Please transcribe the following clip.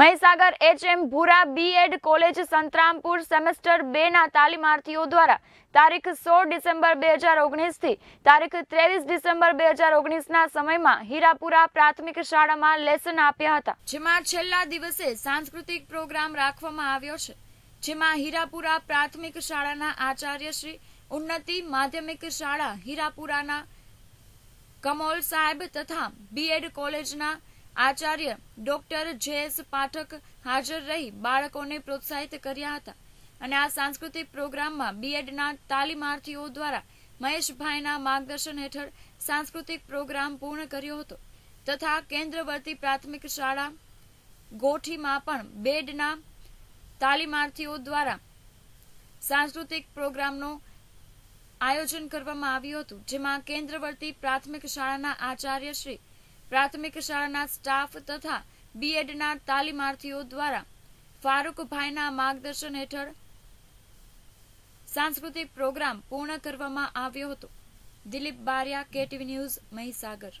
Mahisagar HM Bhura BEd college Santrampur semester બેના ના તાલીમાર્થીઓ દ્વારા તારીખ સોળ ડિસેમ્બર બે હજાર ઓગણીસથી તારીખ ત્રેવીસ ડિસેમ્બર બે હજાર ઓગણીસના સમયમાં હીરાપુરા પ્રાથમિક શાળામાં લેસન આપ્યા હતા જેમાં છેલ્લા દિવસે સાંસ્કૃતિક પ્રોગ્રામ રાખવામાં આવ્યો છે જેમાં હીરાપુરા પ્રાથમિક શાળાના આચાર્ય શ્રી ઉન્નતિ માધ્યમિક શાળા હીરાપુરાના કમોલ સાહેબ તથા બીએડ કોલેજના આચાર્ય ડોક્ટર જેએસ પાઠક હાજર રહી બાળકોને પ્રોત્સાહિત કર્યા હતા અને આ સાંસ્કૃતિક પ્રોગ્રામમાં બીએડના તાલીમાર્થીઓ દ્વારા મહેશભાઈના માર્ગદર્શન હેઠળ સાંસ્કૃતિક પ્રોગ્રામ પૂર્ણ કર્યો હતો તથા કેન્દ્રવર્તી પ્રાથમિક શાળા ગોઠીમાં પણ બેડના તાલીમાર્થીઓ દ્વારા સાંસ્કૃતિક પ્રોગ્રામનો આયોજન કરવામાં આવ્યું હતું જેમાં કેન્દ્રવર્તી પ્રાથમિક શાળાના આચાર્ય શ્રી પ્રાથમિક શાળાના સ્ટાફ તથા બીએડના તાલીમાર્થીઓ દ્વારા ફારૂકભાઈના માર્ગદર્શન હેઠળ સાંસ્કૃતિક પ્રોગ્રામ પૂર્ણ કરવામાં આવ્યો હતો દિલીપ બારિયા કેટીવી ન્યૂઝ મહીસાગર